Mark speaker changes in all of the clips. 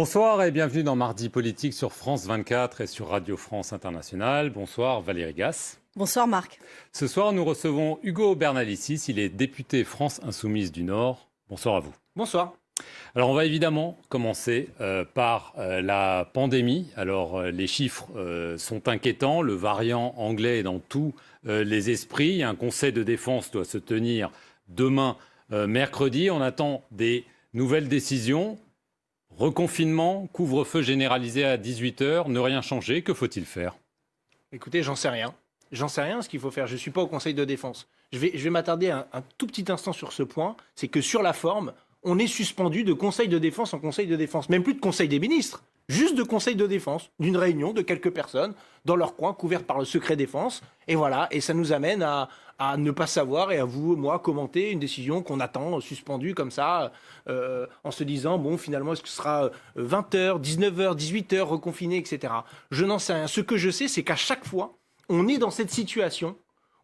Speaker 1: Bonsoir et bienvenue dans Mardi Politique sur France 24 et sur Radio France Internationale. Bonsoir Valérie Gass. Bonsoir Marc. Ce soir, nous recevons Hugo Bernalicis. Il est député France Insoumise du Nord. Bonsoir à vous. Bonsoir. Alors on va évidemment commencer euh, par euh, la pandémie. Alors euh, les chiffres sont inquiétants, le variant anglais est dans tous les esprits. Un conseil de défense doit se tenir demain mercredi. On attend des nouvelles décisions. Reconfinement, couvre-feu généralisé à 18h, ne rien changer, que faut-il faire
Speaker 2: Écoutez, j'en sais rien. J'en sais rien ce qu'il faut faire. Je ne suis pas au Conseil de défense. Je vais, je vais m'attarder un, un tout petit instant sur ce point. C'est que sur la forme, on est suspendu de Conseil de défense en Conseil de défense. Même plus de Conseil des ministres juste de conseil de défense, d'une réunion de quelques personnes dans leur coin, couverte par le secret défense. Et voilà, et ça nous amène à, ne pas savoir et à vous, moi, commenter une décision qu'on attend suspendue comme ça, euh, en se disant, bon, finalement, est-ce que ce sera 20h, 19h, 18h, reconfiné, etc. Je n'en sais rien. Ce que je sais, c'est qu'à chaque fois, on est dans cette situation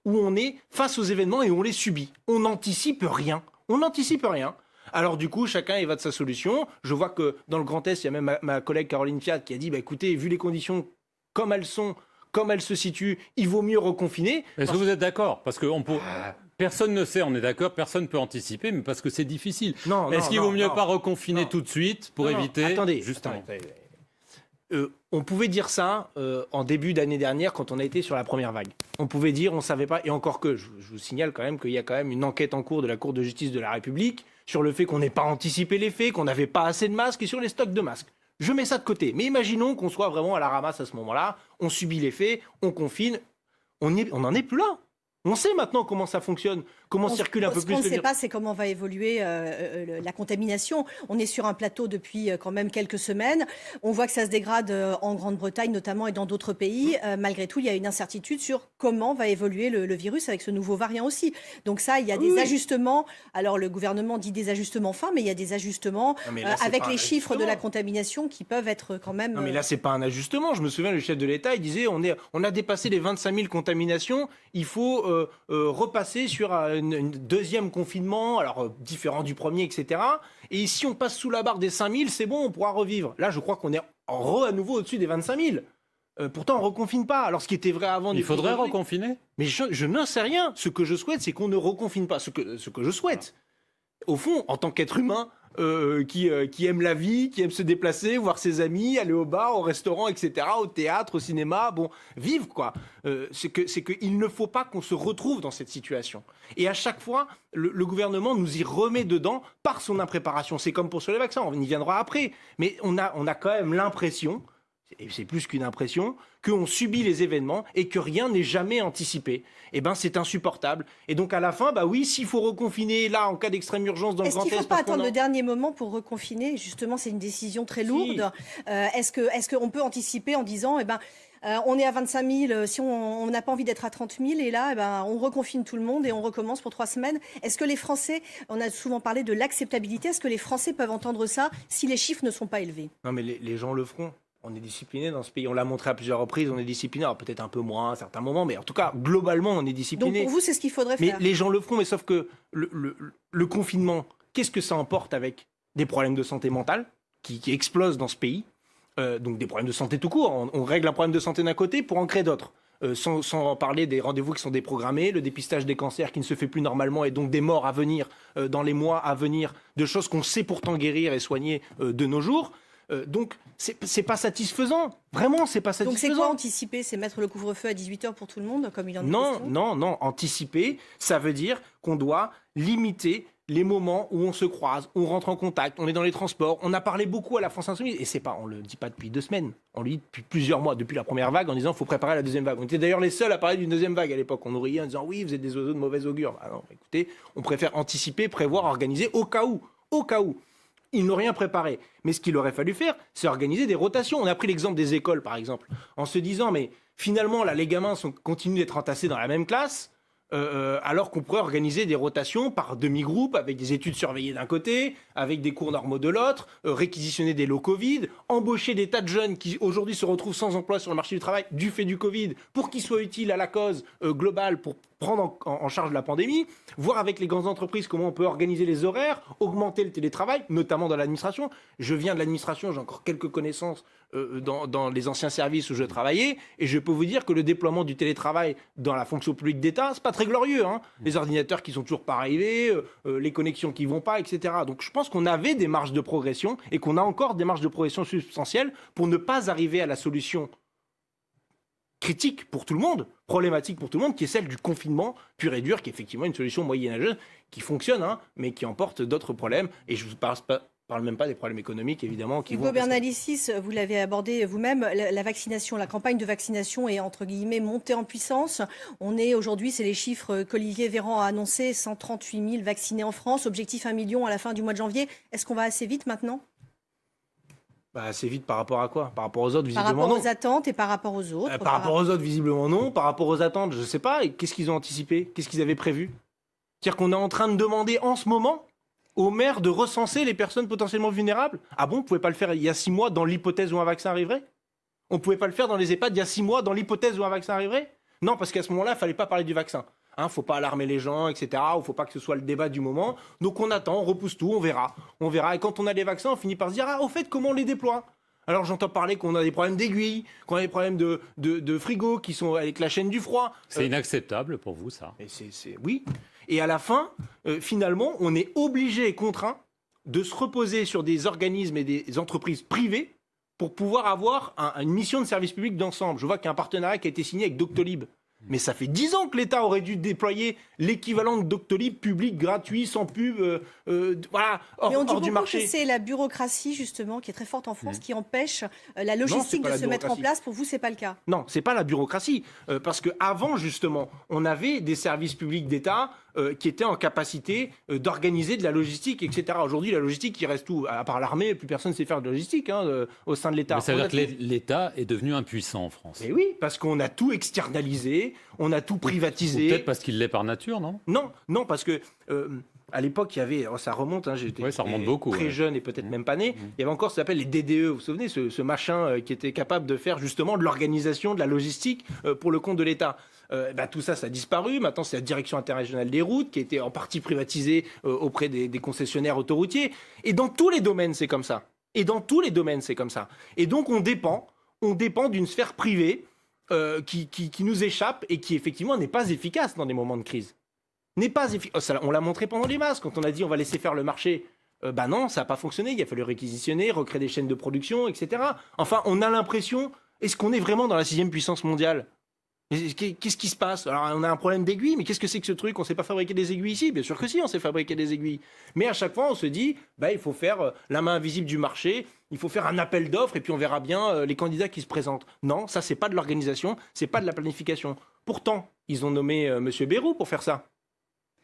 Speaker 2: où on est face aux événements et on les subit. On n'anticipe rien. On n'anticipe rien. Alors du coup, chacun il va de sa solution. Je vois que dans le Grand Est, il y a même ma, collègue Caroline Fiat qui a dit, bah, écoutez, vu les conditions comme elles sont,
Speaker 1: comme elles se situent, il vaut mieux reconfiner. Est-ce que vous êtes d'accord Parce que on Personne ne sait, on est d'accord, personne ne peut anticiper, mais parce que c'est difficile. Non, Est-ce qu'il vaut mieux pas reconfiner tout de suite pour éviter Attendez, Juste
Speaker 2: euh, on pouvait dire
Speaker 1: ça euh, en début
Speaker 2: d'année dernière quand on a été sur la première vague. On pouvait dire, on ne savait pas, et encore que, je vous signale quand même qu'il y a quand même une enquête en cours de la Cour de justice de la République sur le fait qu'on n'ait pas anticipé les faits, qu'on n'avait pas assez de masques et sur les stocks de masques. Je mets ça de côté. Mais imaginons qu'on soit vraiment à la ramasse à ce moment-là, on subit l'effet, on confine, on n'en est plus là. On sait maintenant comment ça fonctionne on, circule un peu plus Ce ne sait pas,
Speaker 3: c'est comment va évoluer euh, euh, la contamination. On est sur un plateau depuis euh, quand même quelques semaines. On voit que ça se dégrade en Grande-Bretagne notamment et dans d'autres pays. malgré tout, il y a une incertitude sur comment va évoluer le, virus avec ce nouveau variant aussi. Donc ça, il y a des ajustements. Alors le gouvernement dit des ajustements fins, mais il y a des ajustements avec les chiffres de la contamination qui peuvent être quand même... Non mais
Speaker 2: là, c'est pas un ajustement. Je me souviens, le chef de l'État, il disait on, est, on a dépassé les 25 000 contaminations, il faut repasser sur une deuxième confinement, alors euh, différent du premier, etc. Et si on passe sous la barre des 5000, c'est bon, on pourra revivre. Là, je crois qu'on est à nouveau au-dessus des 25 000. Euh, pourtant, on reconfine pas. Alors, ce qui était vrai avant. Il faudrait reconfiner. Mais je, je n'en sais rien. Ce que je souhaite, c'est qu'on ne reconfine pas. ce que je souhaite. Au fond, en tant qu'être humain, euh, qui, euh, aime la vie, qui aime se déplacer, voir ses amis, aller au bar, au restaurant, etc., au théâtre, au cinéma, bon, vivre quoi. Euh, c'est qu'il ne faut pas qu'on se retrouve dans cette situation. Et à chaque fois, le, gouvernement nous y remet dedans par son impréparation. C'est comme pour sur les vaccins, on y viendra après. Mais on a, on a quand même l'impression et c'est plus qu'une impression, qu'on subit les événements et que rien n'est jamais anticipé. Eh ben, c'est insupportable. Et donc, à la fin, bah oui, s'il faut reconfiner là, en cas d'extrême urgence dans le Grand Est-ce qu'il ne faut pas attendre le
Speaker 3: dernier moment pour reconfiner Justement, c'est une décision très lourde. Euh, est-ce qu'on peut anticiper en disant, eh ben, euh, on est à 25 000, euh, si on n'a pas envie d'être à 30 000, et là, eh ben, on reconfine tout le monde et on recommence pour trois semaines. Est-ce que les Français, on a souvent parlé de l'acceptabilité, est-ce que les Français peuvent entendre ça si les chiffres ne sont pas élevés
Speaker 2: Non, mais les gens le feront on est discipliné dans ce pays. On l'a montré à plusieurs reprises, on est discipliné. Alors peut-être un peu moins à certains moments, mais en tout cas, globalement, on est discipliné. Donc pour vous, c'est ce qu'il faudrait faire. Mais les gens le feront, mais sauf que le, confinement, qu'est-ce que ça emporte avec des problèmes de santé mentale qui, explosent dans ce pays euh, Donc des problèmes de santé tout court. On, règle un problème de santé d'un côté pour en créer d'autres. Euh, sans, parler des rendez-vous qui sont déprogrammés, le dépistage des cancers qui ne se fait plus normalement et donc des morts à venir euh, dans les mois à venir, de choses qu'on sait pourtant guérir et soigner de nos jours. Euh, donc, c'est pas satisfaisant. Vraiment, c'est pas satisfaisant. Donc, c'est quoi
Speaker 3: anticiper C'est mettre le couvre-feu à 18h pour tout le monde, comme il en Non,
Speaker 2: non, non. Anticiper, ça veut dire qu'on doit limiter les moments où on se croise, on rentre en contact, on est dans les transports. On a parlé beaucoup à la France Insoumise, et c'est pas, on le dit pas depuis deux semaines, on le dit depuis plusieurs mois, depuis la première vague, en disant faut préparer la deuxième vague. On était d'ailleurs les seuls à parler d'une deuxième vague à l'époque. On aurait riait en disant oui, vous êtes des oiseaux de mauvaise augure. Alors, bah écoutez, on préfère anticiper, prévoir, organiser au cas où. Au cas où ils n'ont rien préparé. Mais ce qu'il aurait fallu faire, c'est organiser des rotations. On a pris l'exemple des écoles, par exemple, en se disant, mais finalement, là, les gamins sont, continuent d'être entassés dans la même classe, euh, euh, alors qu'on pourrait organiser des rotations par demi-groupe, avec des études surveillées d'un côté, avec des cours normaux de l'autre, euh, réquisitionner des lots Covid, embaucher des tas de jeunes qui aujourd'hui se retrouvent sans emploi sur le marché du travail du fait du Covid, pour qu'ils soient utiles à la cause globale, pour prendre en, charge la pandémie, voir avec les grandes entreprises comment on peut organiser les horaires, augmenter le télétravail, notamment dans l'administration. Je viens de l'administration, j'ai encore quelques connaissances euh, dans, les anciens services où je travaillais, et je peux vous dire que le déploiement du télétravail dans la fonction publique d'État, c'est pas très glorieux. Hein. les ordinateurs qui sont toujours pas arrivés, euh, euh, les connexions qui vont pas, etc. Donc je pense qu'on avait des marges de progression et qu'on a encore des marges de progression substantielles pour ne pas arriver à la solution critique pour tout le monde, problématique pour tout le monde, qui est celle du confinement pur et dur, qui est effectivement une solution moyenâgeuse qui fonctionne, hein, mais qui emporte d'autres problèmes. Et je vous parle même pas des problèmes économiques, évidemment. Qui Hugo
Speaker 3: Bernalicis, vous l'avez abordé vous-même, la, vaccination, la campagne de vaccination est entre guillemets montée en puissance. On est aujourd'hui, c'est les chiffres qu'Olivier Véran a annoncés, 138 000 vaccinés en France, objectif 1 million à la fin du mois de janvier. Est-ce qu'on va assez vite maintenant
Speaker 2: bah, assez vite par rapport à quoi Par rapport aux autres, visiblement Par rapport aux
Speaker 3: attentes et par rapport aux autres. Euh, par, rapport
Speaker 2: aux autres, visiblement non. Par rapport aux attentes, je ne sais pas. Qu'est-ce qu'ils ont anticipé Qu'est-ce qu'ils avaient prévu C'est-à-dire qu'on est en train de demander en ce moment aux maires de recenser les personnes potentiellement vulnérables Ah bon, on ne pouvait pas le faire il y a six mois dans l'hypothèse où un vaccin arriverait On ne pouvait pas le faire dans les EHPAD il y a six mois dans l'hypothèse où un vaccin arriverait Non, parce qu'à ce moment-là, il fallait pas parler du vaccin ne hein, faut pas alarmer les gens, etc. Ou faut pas que ce soit le débat du moment. Donc on attend, on repousse tout, on verra, on verra. Et quand on a les vaccins, on finit par se dire ah au fait comment on les déploie. Alors j'entends parler qu'on a des problèmes d'aiguilles, qu'on a des problèmes de, de, frigo qui sont avec la chaîne du froid. C'est euh, inacceptable pour vous ça. Et Oui. Et à la fin, euh, finalement, on est obligé et contraint de se reposer sur des organismes et des entreprises privées pour pouvoir avoir un, une mission de service public d'ensemble. Je vois qu'il y a un partenariat qui a été signé avec Doctolib. Mais ça fait dix ans que l'État aurait dû déployer l'équivalent de Doctolib public, gratuit, sans pub, euh, euh, voilà, Mais on dit du marché. C'est
Speaker 3: la bureaucratie, justement, qui est très forte en France, qui empêche euh, la logistique de se mettre en place. Pour vous, ce n'est pas le cas
Speaker 2: Non, ce n'est pas la bureaucratie. parce parce qu'avant, justement, on avait des services publics d'État euh, qui était en capacité euh, d'organiser de la logistique, etc. Aujourd'hui, la logistique, il reste tout. À part l'armée, plus personne ne sait faire de logistique hein, euh, au sein de l'État. Mais ça veut dire que
Speaker 1: l'État est devenu impuissant en France. Mais oui, parce
Speaker 2: qu'on a tout externalisé, on a tout privatisé. Peut-être parce
Speaker 1: qu'il l'est par nature, non
Speaker 2: Non, non, parce que à l'époque, il y avait, oh, ça remonte, hein, j'étais très jeune et peut-être mmh. même pas né, mmh. il y avait encore ce qu'on appelle les DDE, vous vous souvenez, ce, machin euh, qui était capable de faire justement de l'organisation, de la logistique euh, pour le compte de l'État. Euh, bah, tout ça, ça a disparu. Maintenant, c'est la direction internationale des routes qui était en partie privatisée auprès des, concessionnaires autoroutiers. Et dans tous les domaines, c'est comme ça. Et dans tous les domaines, c'est comme ça. Et donc, on dépend, on dépend d'une sphère privée qui nous échappe et qui, effectivement, n'est pas efficace dans des moments de crise n'est pas efficace. Oh, on l'a montré pendant les masses, quand on a dit on va laisser faire le marché. ben non, ça n'a pas fonctionné, il a fallu réquisitionner, recréer des chaînes de production, etc. Enfin, on a l'impression, est-ce qu'on est vraiment dans la sixième puissance mondiale Qu'est-ce qui se passe Alors, on a un problème d'aiguille, mais qu'est-ce que c'est que ce truc On ne sait pas fabriquer des aiguilles ici Bien sûr que si, on sait fabriquer des aiguilles. Mais à chaque fois, on se dit, bah, il faut faire euh, la main invisible du marché, il faut faire un appel d'offres, et puis on verra bien euh, les candidats qui se présentent. Non, ça, c'est pas de l'organisation, c'est pas de la planification. Pourtant, ils ont nommé M. Bérou pour faire ça.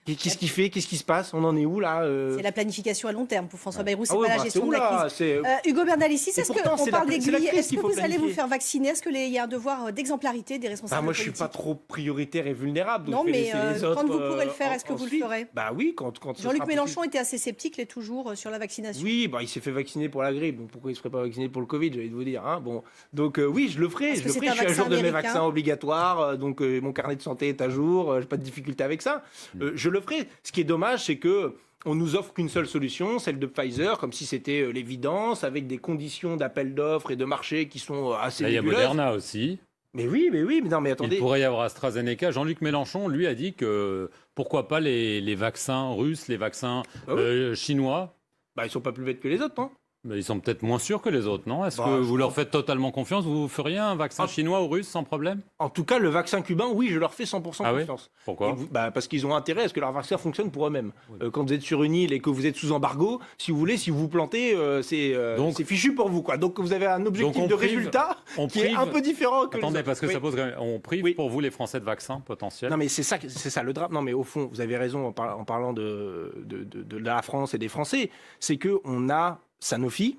Speaker 2: Qu'est-ce qu'il fait Qu'est-ce qui se passe On en est où là euh? C'est
Speaker 3: la planification à long terme pour François ah. Bayrou, c'est ah pas la bah, gestion de la crise. Euh, euh, Hugo Bernalicis, est-ce parle Est-ce que vous allez vous faire vacciner Est-ce qu'il y a un devoir d'exemplarité des bah, responsables Moi, je je suis pas
Speaker 2: trop prioritaire et vulnérable. non, mais quand vous pourrez le faire, est-ce que vous le ferez Bah oui, quand. Jean-Luc Mélenchon
Speaker 3: était assez sceptique, il est toujours sur la vaccination.
Speaker 2: Oui, bah il s'est fait vacciner pour la grippe. pourquoi il ne serait pas vacciner pour le Covid J'allais vous dire. Hein? bon, donc oui, je le ferai. Je suis à jour de mes vaccins obligatoires. Donc mon carnet de santé est à jour. J'ai pas de difficulté avec ça. Je le Ce qui est dommage, c'est que on nous offre qu'une seule solution, celle de Pfizer, comme si c'était euh, l'évidence, avec des conditions d'appel d'offres et de marché qui sont euh, assez. Là, il y a Moderna
Speaker 1: aussi. Mais oui, mais oui, mais non, mais attendez. Il pourrait y avoir AstraZeneca. Jean-Luc Mélenchon, lui, a dit que pourquoi pas les, vaccins russes, les vaccins ah euh, chinois. Bah, ils sont pas plus bêtes que les autres, non mais ils sont peut-être moins sûrs que les autres, non Est-ce bah, que vous leur faites totalement confiance Vous feriez un vaccin chinois ou russe sans problème En tout cas, le vaccin cubain, oui, je leur fais 100% ah confiance. Pourquoi bah, Parce qu'ils ont intérêt à ce que leur vaccin fonctionne
Speaker 2: pour eux-mêmes. Euh, quand vous êtes sur une île et que vous êtes sous embargo, si vous voulez, si vous vous plantez, euh, euh, c'est fichu pour vous. Quoi. Donc vous avez un objectif de résultat qui est un peu différent que Attendez, parce que ça pose
Speaker 1: quand même... On prive pour vous les Français de vaccins potentiels Non, mais c'est
Speaker 2: ça, ça le drame. Non, mais au fond, vous avez raison en, parlant de, de, de la France et des Français. C'est qu'on a Sanofi,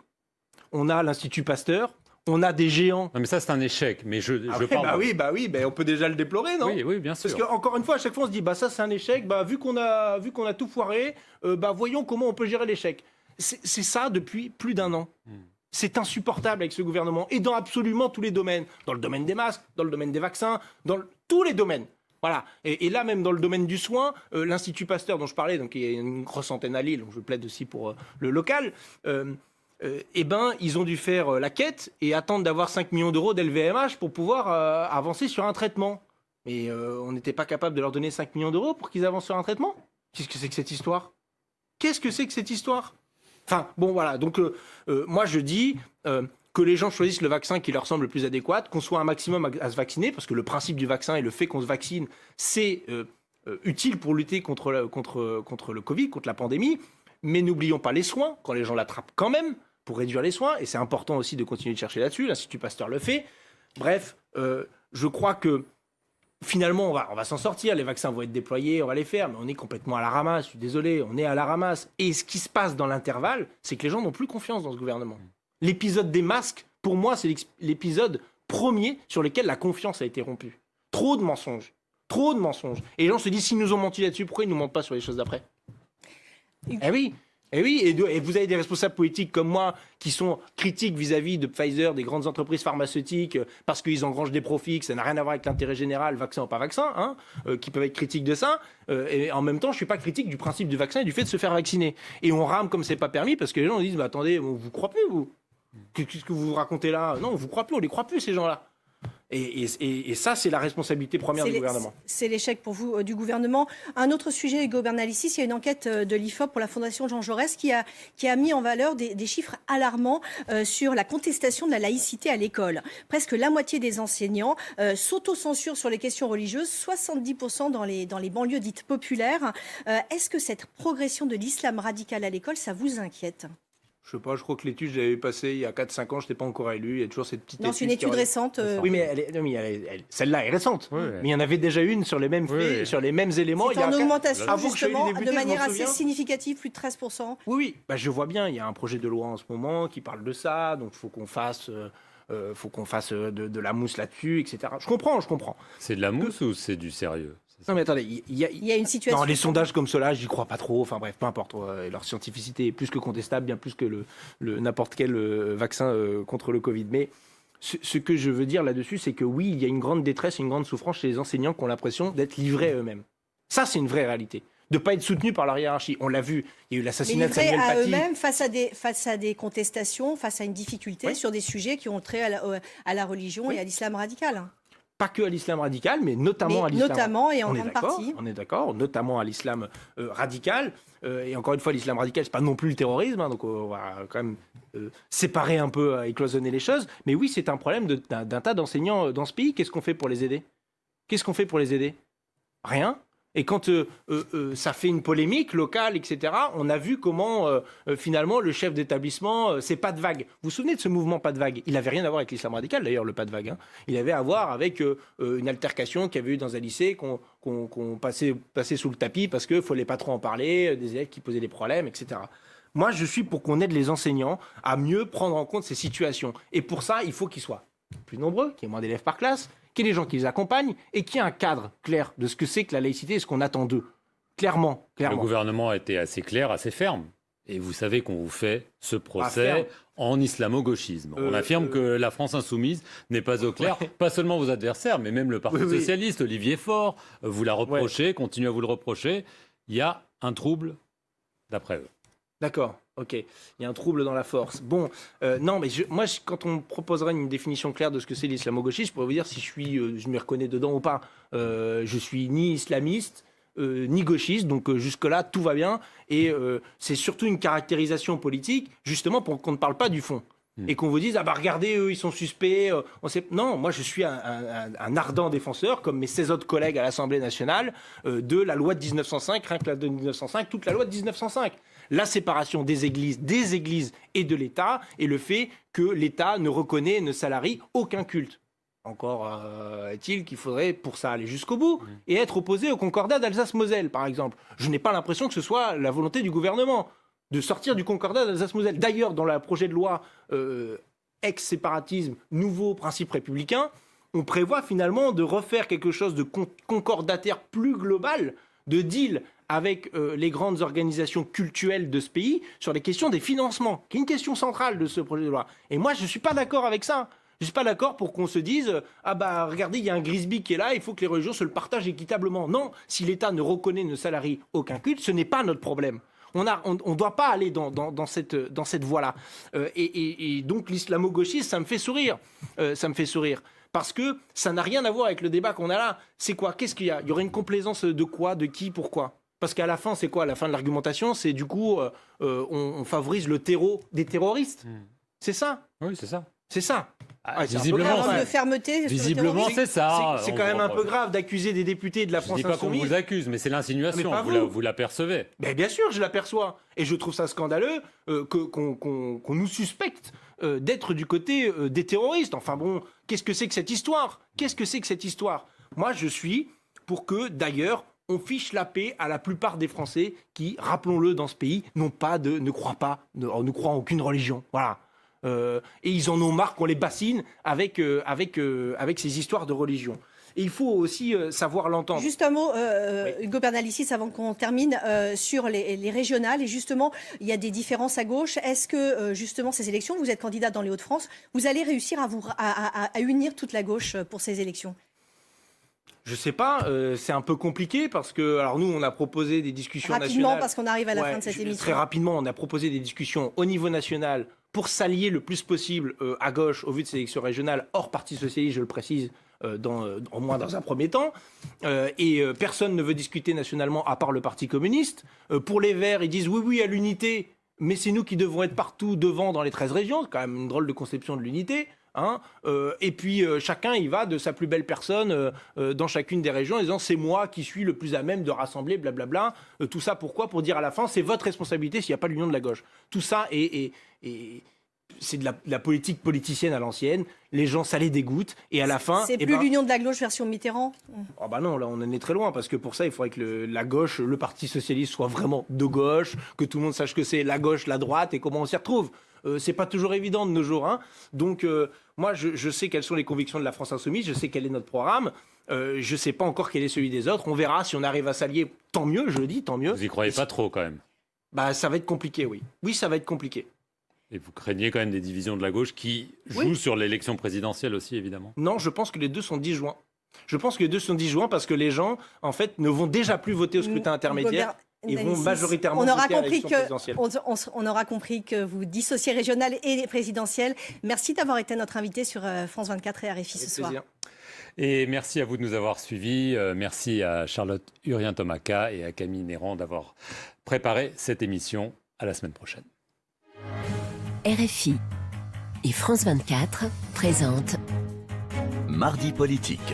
Speaker 2: on a l'Institut Pasteur, on a des géants. Non, mais ça, c'est un échec. Mais je, Bah oui, bah oui, bah on peut déjà le déplorer, non Oui, oui, bien sûr. Parce que, encore une fois, à chaque fois, on se dit, bah ça, c'est un échec. Bah vu qu'on a, vu qu'on a tout foiré, euh, bah voyons comment on peut gérer l'échec. C'est ça depuis plus d'un an. Hmm. C'est insupportable avec ce gouvernement et dans absolument tous les domaines. Dans le domaine des masques, dans le domaine des vaccins, dans tous les domaines. Voilà. Et, là, même dans le domaine du soin, euh, l'Institut Pasteur dont je parlais, donc il y a une grosse antenne à Lille, donc je plaide aussi pour euh, le local, euh, eh ben, ils ont dû faire la quête et attendre d'avoir 5 millions d'euros d'LVMH pour pouvoir avancer sur un traitement. Mais on n'était pas capable de leur donner 5 millions d'euros pour qu'ils avancent sur un traitement Qu'est-ce que c'est que cette histoire Qu'est-ce que c'est que cette histoire Enfin, bon, voilà. Donc, moi, je dis que les gens choisissent le vaccin qui leur semble le plus adéquat, qu'on soit un maximum à, se vacciner, parce que le principe du vaccin et le fait qu'on se vaccine, c'est euh, euh, utile pour lutter contre, contre, contre le Covid, contre la pandémie. Mais n'oublions pas les soins, quand les gens l'attrapent quand même, pour réduire les soins. Et c'est important aussi de continuer de chercher là-dessus. L'Institut Pasteur le fait. Bref, euh, je crois que finalement, on va, on va s'en sortir. Les vaccins vont être déployés, on va les faire, mais on est complètement à la ramasse. Je suis désolé, on est à la ramasse. Et ce qui se passe dans l'intervalle, c'est que les gens n'ont plus confiance dans ce gouvernement. L'épisode des masques, pour moi, c'est l'épisode premier sur lequel la confiance a été rompue. Trop de mensonges. Trop de mensonges. Et les gens se disent, s'ils nous ont menti là-dessus, pourquoi ils nous mentent pas sur les choses d'après eh, eh oui et oui, et, vous avez des responsables politiques comme moi qui sont critiques vis-à-vis de Pfizer, des grandes entreprises pharmaceutiques, euh, parce qu'ils engrangent des profits, que ça n'a rien à voir avec l'intérêt général, vaccin ou pas vaccin, hein, euh, qui peuvent être critiques de ça. Euh, et en même temps, je ne suis pas critique du principe du vaccin et du fait de se faire vacciner. Et on rame comme c'est pas permis parce que les gens disent bah, attendez, on vous croit plus, vous Qu'est-ce que vous racontez là Non, on vous croit plus, on les croit plus ces gens-là. Et, ça, c'est la responsabilité première du gouvernement.
Speaker 3: C'est l'échec pour vous euh, du gouvernement. Un autre sujet, Hugo Bernalicis, il y a une enquête euh, de l'IFOP pour la Fondation Jean Jaurès qui a, qui a mis en valeur des, chiffres alarmants euh, sur la contestation de la laïcité à l'école. Presque la moitié des enseignants sauto s'autocensurent sur les questions religieuses, 70% dans les, dans les banlieues dites populaires. Est-ce que cette progression de l'islam radical à l'école, ça vous inquiète
Speaker 2: je sais pas, je crois que l'étude, je l'avais passée il y a 4-5 ans, je n'étais pas encore élu. Il y a toujours cette petite Non, c'est une étude récente. Euh. Oui, mais, elle celle-là est récente. Mais il y en avait déjà une sur les mêmes, sur les mêmes éléments. C'est en y augmentation, justement,
Speaker 3: de manière assez significative, plus de 13%. Oui, oui.
Speaker 2: Bah, je vois bien, il y a un projet de loi en ce moment qui parle de ça, donc il faut qu'on fasse. Euh, euh, faut qu'on fasse de, la mousse là-dessus, etc. Je comprends, je comprends. C'est de la mousse ou c'est du sérieux non mais attendez, il y, a une situation. Non, les sondages comme cela, j'y crois pas trop. Enfin bref, peu importe. Euh, leur scientificité est plus que contestable, bien plus que le, le n'importe quel euh, vaccin euh, contre le Covid. Mais ce, que je veux dire là-dessus, c'est que oui, il y a une grande détresse, une grande souffrance chez les enseignants qui ont l'impression d'être livrés eux-mêmes. Ça, c'est une vraie réalité de ne pas être soutenu par leur hiérarchie. On l'a vu, il y a eu l'assassinat de Samuel Paty. à eux-mêmes
Speaker 3: face à des face à des contestations, face à une difficulté sur des sujets qui ont trait à la, religion et à l'islam radical. Hein pas que
Speaker 2: à l'islam radical, mais notamment à l'islam. Notamment et on est On est d'accord, notamment à l'islam euh, radical. Euh, et encore une fois, l'islam radical, c'est pas non plus le terrorisme, hein, donc euh, on va quand même séparer un peu et cloisonner les choses. Mais oui, c'est un problème d'un tas d'enseignants dans ce pays. Qu'est-ce qu'on fait pour les aider Qu'est-ce qu'on fait pour les aider Rien. Et quand euh, euh, euh, ça fait une polémique locale, etc., on a vu comment finalement le chef d'établissement, c'est pas de vague. Vous vous souvenez de ce mouvement pas de vague Il n'avait rien à voir avec l'islam radical d'ailleurs, le pas de vague. Hein. Il avait à voir avec une altercation qu'il y avait eu dans un lycée qu'on passait, passait, sous le tapis parce qu'il ne fallait pas trop en parler, des élèves qui posaient des problèmes, etc. Moi, je suis pour qu'on aide les enseignants à mieux prendre en compte ces situations. Et pour ça, il faut qu'ils soient plus nombreux, qu'il y ait moins d'élèves par classe, qu'il y ait gens qui les accompagnent et qui a un cadre clair de ce que c'est que la laïcité et ce qu'on attend d'eux. Clairement, clairement. Le
Speaker 1: gouvernement a été assez clair, assez ferme. Et vous savez qu'on vous fait ce ah, procès en islamo-gauchisme. on euh, affirme que euh. la France insoumise n'est pas au clair, pas seulement vos adversaires, mais même le Parti socialiste, Olivier Faure, euh, vous la reprochez, continuez à vous le reprocher. Il y a un trouble d'après eux.
Speaker 2: D'accord. Ok, il y a un trouble dans la force. Bon, euh, non, mais moi, quand on me proposerait une définition claire de ce que c'est lislamo gauchiste je pourrais vous dire si je suis, euh, je me reconnais dedans ou pas. Euh, je suis ni islamiste, euh, ni gauchiste, donc jusque-là tout va bien. Et c'est surtout une caractérisation politique, justement pour qu'on ne parle pas du fond. Hmm. Et qu'on vous dise, ah bah regardez, eux, ils sont suspects. on sait... Non, moi je suis un, ardent défenseur, comme mes 16 autres collègues à l'Assemblée nationale, de la loi de 1905, rien que la de 1905, toute la loi de 1905 la séparation des églises, des églises et de l'État, et le fait que l'État ne reconnaît, ne salarie aucun culte. Encore euh, est-il qu'il faudrait pour ça aller jusqu'au bout et être opposé au concordat d'Alsace-Moselle, par exemple. Je n'ai pas l'impression que ce soit la volonté du gouvernement de sortir du concordat d'Alsace-Moselle. D'ailleurs, dans le projet de loi euh, ex-séparatisme, nouveau principe républicain, on prévoit finalement de refaire quelque chose de concordataire plus global, de deal avec euh, les grandes organisations culturelles de ce pays sur les questions des financements, qui est une question centrale de ce projet de loi. Et moi, je ne suis pas d'accord avec ça. Je ne suis pas d'accord pour qu'on se dise Ah bah regardez, il y a un Grisby qui est là, il faut que les religions se le partagent équitablement. Non, si l'État ne reconnaît, ne salarie aucun culte, ce n'est pas notre problème. On ne on, doit pas aller dans, dans, cette, dans cette voie-là. Euh, et, donc l'islamo-gauchisme, ça me fait sourire. Euh, ça me fait sourire parce que ça n'a rien à voir avec le débat qu'on a là. C'est quoi Qu'est-ce qu'il y a Il y aurait une complaisance de quoi De qui Pourquoi parce qu'à la fin, c'est quoi La fin de l'argumentation, c'est du coup, euh, euh, on, favorise le terreau des terroristes. Hmm. C'est ça Oui, c'est ça. C'est ça. Ah, visiblement, de hein.
Speaker 3: fermeté, visiblement, c'est ça.
Speaker 2: C'est quand même un peu grave
Speaker 1: d'accuser des députés de la je France dis pas qu'on vous accuse, mais c'est l'insinuation. Vous, l'apercevez. mais bien sûr, je l'aperçois,
Speaker 2: et je trouve ça scandaleux euh, que qu'on nous suspecte d'être du côté des terroristes. Enfin bon, qu'est-ce que c'est que cette histoire Qu'est-ce que c'est que cette histoire Moi, je suis pour que, d'ailleurs, on fiche la paix à la plupart des Français qui, rappelons-le, dans ce pays, n'ont pas de, ne croient pas, ne, ne croient en aucune religion. Voilà. Euh, et ils en ont marre qu'on les bassine avec, euh, avec, euh, avec ces histoires de religion. Et il faut aussi savoir l'entendre. Juste
Speaker 3: un mot, Hugo Bernalicis, avant qu'on termine, sur les, régionales. Et justement, il y a des différences à gauche. Est-ce que, justement, ces élections, vous êtes candidat dans les Hauts-de-France, vous allez réussir à, vous, à unir toute la gauche pour ces élections
Speaker 2: je sais pas, euh, c'est un peu compliqué parce que, alors nous, on a proposé des discussions nationales. Rapidement, parce qu'on arrive à la fin de cette émission. Très rapidement, on a proposé des discussions au niveau national pour s'allier le plus possible euh, à gauche au vu de ces élections régionales, hors Parti Socialiste, je le précise, euh, au moins dans un premier temps. et personne ne veut discuter nationalement à part le Parti communiste. pour les Verts, ils disent oui, oui à l'unité, mais c'est nous qui devons être partout devant dans les 13 régions. C'est quand même une drôle de conception de l'unité. Hein, euh, et puis euh, chacun il va de sa plus belle personne euh, dans chacune des régions en disant c'est moi qui suis le plus à même de rassembler, blablabla. tout ça pourquoi Pour dire à la fin c'est votre responsabilité s'il n'y a pas l'union de la gauche. Tout ça est, c'est de, la, politique politicienne à l'ancienne. Les gens, ça les dégoûte. Et à la fin. C'est eh plus ben l'union
Speaker 3: de la gauche version Mitterrand
Speaker 2: Ah bah non, là, on en est très loin. Parce que pour ça, il faudrait que la gauche, le Parti Socialiste, soit vraiment de gauche, que tout le monde sache que c'est la gauche, la droite et comment on s'y retrouve. Euh, c'est pas toujours évident de nos jours. Hein. Donc, euh, moi, je, sais quelles sont les convictions de la France insoumise, je sais quel est notre programme. Euh, je sais pas encore quel est celui des autres. On verra si on arrive à s'allier. Tant mieux, je dis, tant mieux.
Speaker 1: Vous y croyez pas trop quand même
Speaker 2: Bah, ça va être compliqué, oui. Oui, ça va être compliqué.
Speaker 1: Et vous craignez quand même des divisions de la gauche qui jouent sur l'élection présidentielle aussi, évidemment
Speaker 2: Non, je pense que les deux sont disjoints. Je pense que les deux sont disjoints parce que les gens, en fait, ne vont déjà plus voter au scrutin intermédiaire et
Speaker 3: majoritairement on aura compris que on, compris que vous dissociez régional et présidentiel. Merci d'avoir été notre invité sur euh, France 24 et RFI ce soir.
Speaker 1: Et merci à vous de nous avoir suivis. Euh, merci à Charlotte urien Tomaka et à Camille Néron d'avoir préparé cette émission. À la semaine prochaine.
Speaker 3: RFI
Speaker 2: et France 24 présentent
Speaker 1: Mardi Politique.